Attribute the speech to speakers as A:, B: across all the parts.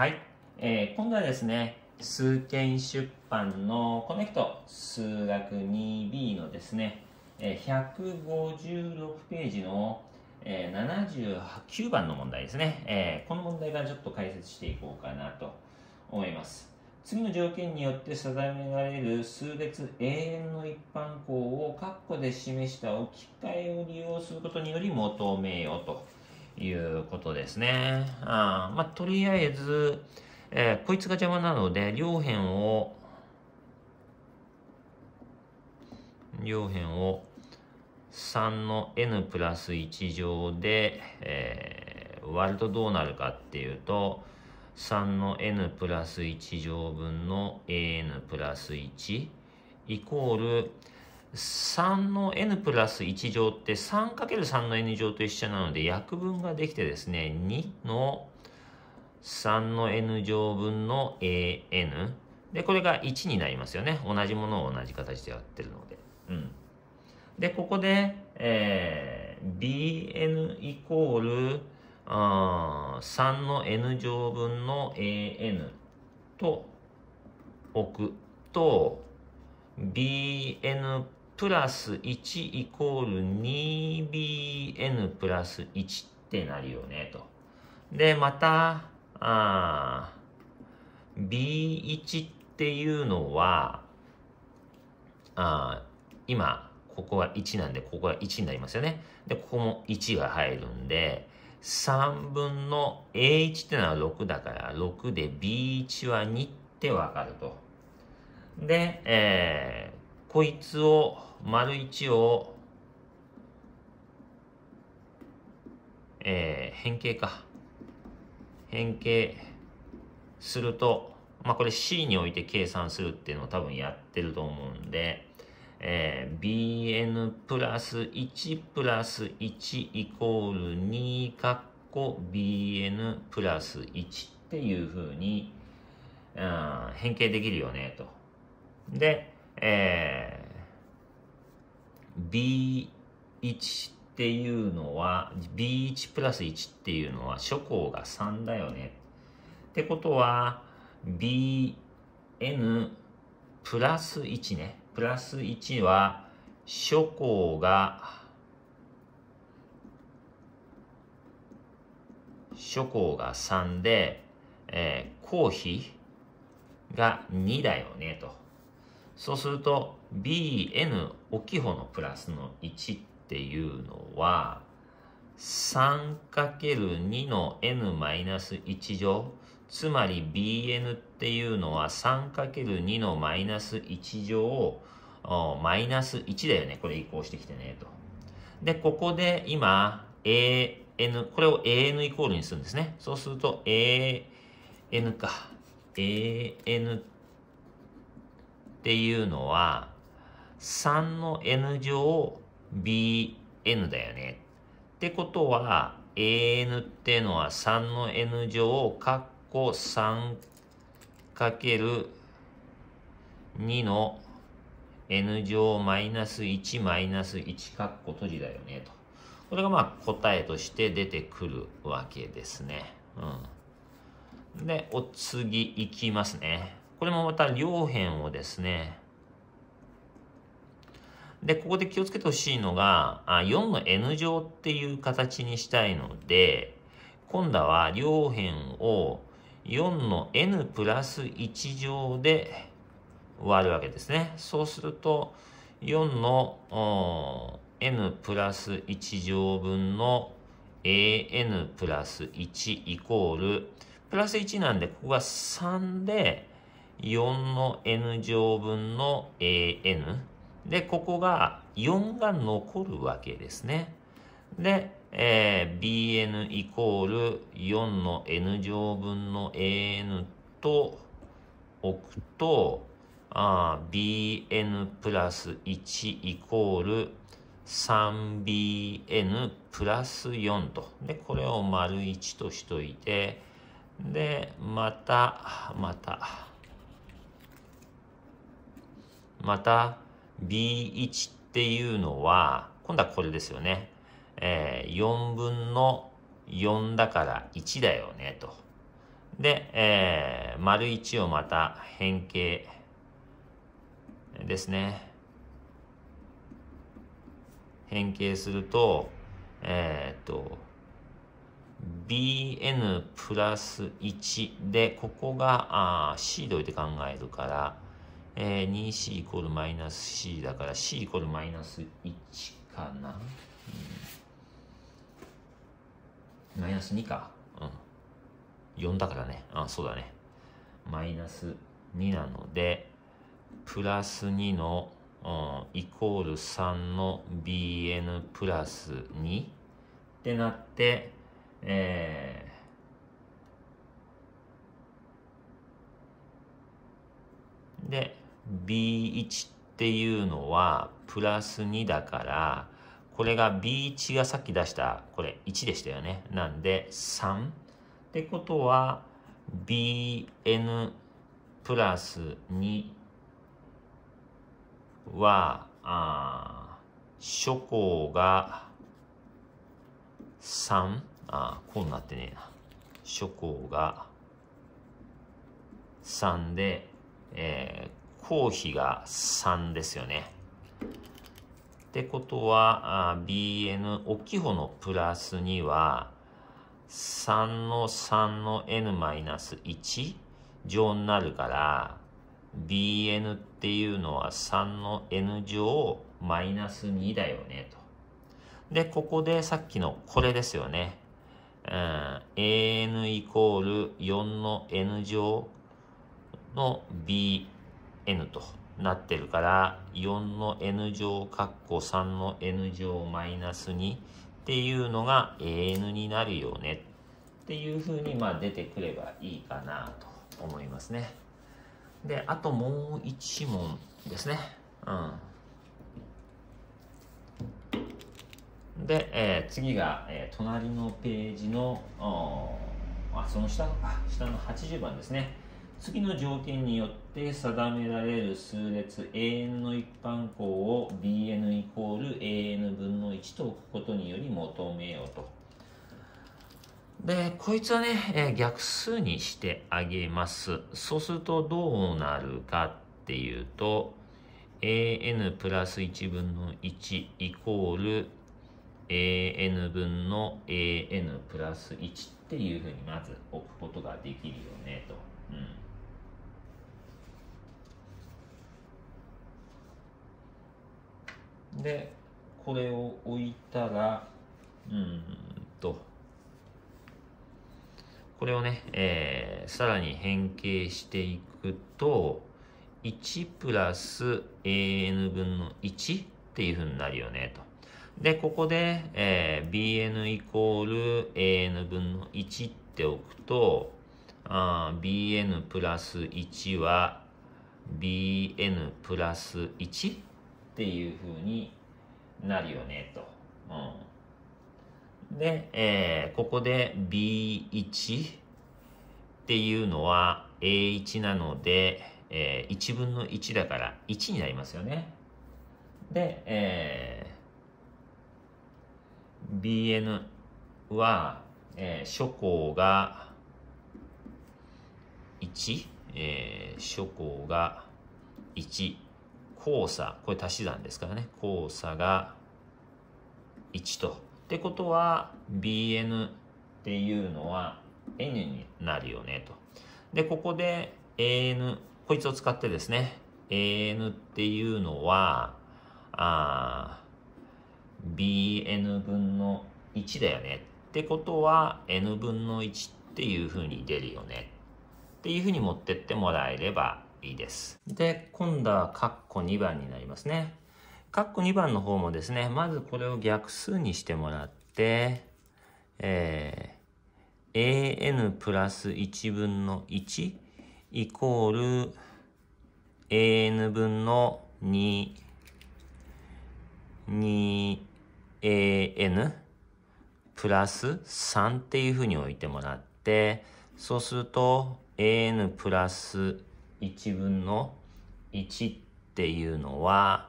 A: はい、えー、今度はですね数件出版のコネクト数学 2B のですね156ページのえ79番の問題ですね、えー、この問題からちょっと解説していこうかなと思います。次の条件によって定められる数列永遠の一般項を括弧で示した置き換えを利用することにより求めようと。いうことですね。あまあ、とりあえず、えー、こいつが邪魔なので、両辺を、両辺を3の n プラス1乗で、えー、割るとどうなるかっていうと、3の n プラス1乗分の an プラス1イコール、3の n プラス1乗って 3×3 の n 乗と一緒なので約分ができてですね2の3の n 乗分の an でこれが1になりますよね同じものを同じ形でやってるので、うん、でここで、えー、bn イコールあー3の n 乗分の an と置くと bn プラス1イコール 2bn プラス1ってなるよね、と。で、また、あ b1 っていうのは、あ今、ここは1なんで、ここは1になりますよね。で、ここも1が入るんで、3分の A1 ってのは6だから、6で B1 は2ってわかると。で、えこいつを丸1を、えー、変形か変形すると、まあ、これ C において計算するっていうのを多分やってると思うんで、えー、bn プラス1プラス1イコール2かっこ bn プラス1っていうふうに、うん、変形できるよねと。で、えー、B1 っていうのは、B1 プラス1っていうのは諸項が3だよね。ってことは、BN プラス1ね。プラス1は諸項が諸項が3で、えー、公費が2だよねと。そうすると bn 大きい方のプラスの1っていうのは 3×2 の n-1 乗つまり bn っていうのは 3×2 のマイナス1乗をマイナス1だよねこれ移行してきてねと。でここで今 an これを an イコールにするんですね。そうすると an か an ってっていうのは、3の n 乗 bn だよね。ってことは、an っていうのは3の n 乗括弧 3×2 の n 乗マイナス1マイナス1括弧閉じだよねと。これがまあ答えとして出てくるわけですね。うん。で、お次いきますね。これもまた両辺をですね、で、ここで気をつけてほしいのが、4の N 乗っていう形にしたいので、今度は両辺を4の N プラス1乗で割るわけですね。そうすると、4の N プラス1乗分の AN プラス1イコール、プラス1なんで、ここが3で、4の n 乗分の an。で、ここが4が残るわけですね。で、えー、bn イコール4の n 乗分の an と置くと、bn プラス1イコール 3bn プラス4と。で、これを丸1としといて、で、また、また、また B1 っていうのは、今度はこれですよね。えー、4分の4だから1だよね、と。で、えー、丸1をまた変形ですね。変形すると、えー、っと、bn プラス1で、ここがあ c で置いて考えるから、えー、2c イコールマイナス c だから c イコールマイナス1かな、うん、マイナス2か、うん、4だからねあそうだねマイナス2なのでプラス2の、うん、イコール3の bn プラス2ってなってえー、で、b1 っていうのはプラス2だからこれが b1 がさっき出したこれ1でしたよねなんで3ってことは bn プラス2はあ諸項が3あこうなってねえな諸項が3で、えー、公費が3ですよね。ってことは、bn 大きい方のプラスには、3の3の n マイナス1乗になるから、bn っていうのは3の n 乗マイナス2だよねと。で、ここでさっきのこれですよね。うん、an イコール4の n 乗の bn n となってるから、4の n 乗括弧3の n 乗マイナス2っていうのが an になるよねっていうふうにまあ出てくればいいかなと思いますね。で、あともう1問ですね。うん。で、えー、次が、えー、隣のページの、あ、その下の、下の80番ですね。次の条件によってって定められる数列 an の一般項を bn イコール an 分の1と置くことにより求めようと。で、こいつはね、え逆数にしてあげます。そうするとどうなるかっていうと、an プラス1分の1イコール an 分の an プラス1っていうふうにまず置くことができるでこれを置いたらうんとこれをね、えー、さらに変形していくと1プラス an 分の1っていうふうになるよねと。で、ここで、えー、bn イコール an 分の1っておくと、bn プラス1は bn プラス 1? っていうふうになるよねと。うん、で、えー、ここで B1 っていうのは A1 なので、えー、1分の1だから1になりますよね。で、えー、BN は、えー、諸項が1、えー、諸項が1。交差、これ足し算ですからね、交差が1と。ってことは、bn っていうのは n になるよねと。で、ここで an、こいつを使ってですね、an っていうのは、あ bn 分の1だよね。ってことは、n 分の1っていうふうに出るよね。っていうふうに持ってってもらえればいいです。で、今度は括弧2番になりますね。括弧2番の方もですね、まずこれを逆数にしてもらって、えー、an プラス1分の1イコール an 分の2、2an プラス3っていうふうに置いてもらって、そうすると an プラス1分の1っていうのは、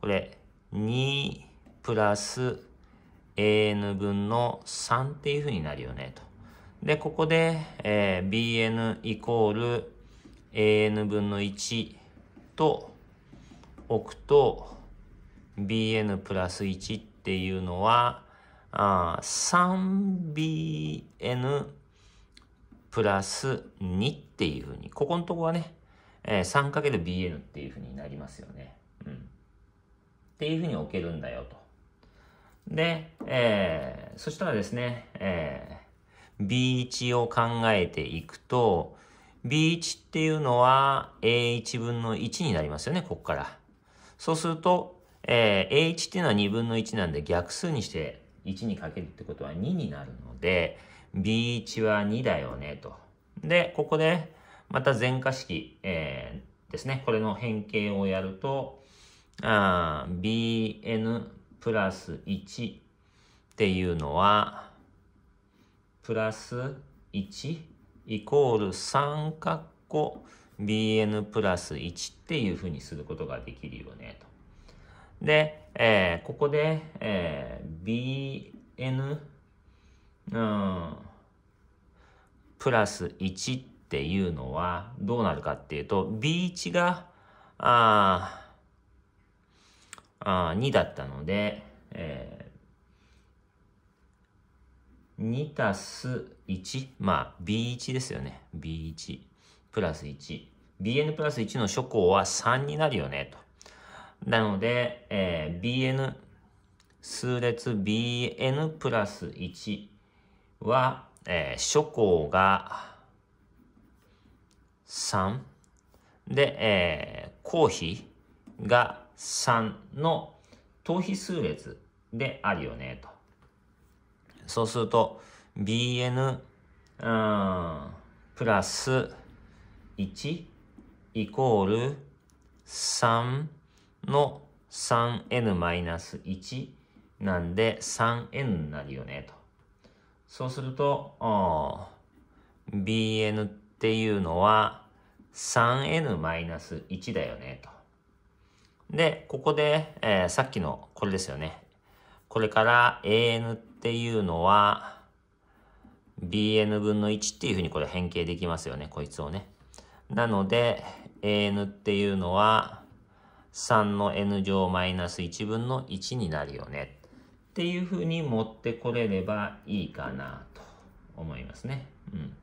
A: これ、2プラス an 分の3っていうふうになるよねと。で、ここで、えー、bn イコール an 分の1と置くと bn プラス1っていうのはあ 3bn プラス2っていうふうに、ここのとこはね、え 3×bn っていうふうになりますよね。うん。っていうふうに置けるんだよと。で、えー、そしたらですね、えー、b1 を考えていくと、b1 っていうのは a1 分の1になりますよね、ここから。そうすると、えー、a1 っていうのは2分の1なんで逆数にして1にかけるってことは2になるので、b1 は2だよね、と。で、ここで、また全化式、えー、ですね。これの変形をやると、あ bn プラス1っていうのは、プラス1イコール3括弧 bn プラス1っていうふうにすることができるよねと。で、えー、ここで、えー、bn、うん、プラス1っっていうのはどうなるかっていうと B1 がああ2だったので、えー、2たす1まあ B1 ですよね B1 プラス 1BN プラス1の諸項は3になるよねとなので、えー、BN 数列 BN プラス1は、えー、諸項が3。で、えー、公費が3の等比数列であるよね、と。そうすると、bn、うん、プラス1イコール3の 3n-1 なんで 3n になるよねと。そうすると、bn っていうのは 3n-1 だよねと。で、ここで、えー、さっきのこれですよね。これから an っていうのは bn 分の1っていうふうにこれ変形できますよね。こいつをね。なので an っていうのは3の n 乗マイナス1分の1になるよね。っていうふうに持ってこれればいいかなと思いますね。うん。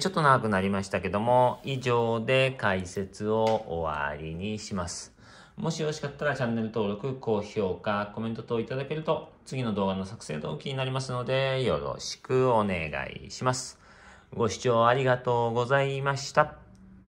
A: ちょっと長くなりましたけども、以上で解説を終わりにします。もしよろしかったらチャンネル登録、高評価、コメント等いただけると、次の動画の作成動機になりますので、よろしくお願いします。ご視聴ありがとうございました。